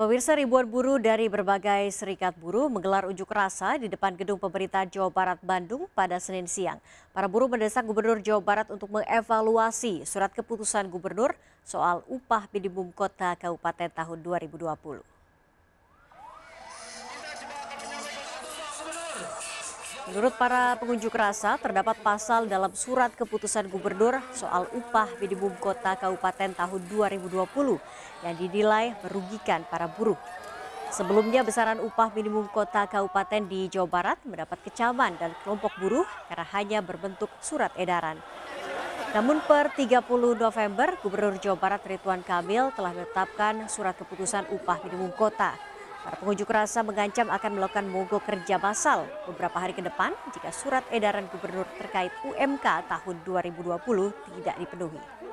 Pemirsa ribuan buruh dari berbagai serikat buruh menggelar unjuk rasa di depan gedung pemerintah Jawa Barat Bandung pada Senin siang. Para buruh mendesak Gubernur Jawa Barat untuk mengevaluasi surat keputusan Gubernur soal upah minimum kota kabupaten tahun 2020. Menurut para pengunjuk rasa, terdapat pasal dalam surat keputusan gubernur soal upah minimum kota kabupaten tahun 2020 yang dinilai merugikan para buruh. Sebelumnya besaran upah minimum kota kabupaten di Jawa Barat mendapat kecaman dan kelompok buruh karena hanya berbentuk surat edaran. Namun per 30 November, Gubernur Jawa Barat Ridwan Kamil telah menetapkan surat keputusan upah minimum kota. Para pengunjuk rasa mengancam akan melakukan mogok kerja massal beberapa hari ke depan jika surat edaran gubernur terkait UMK tahun 2020 tidak dipenuhi.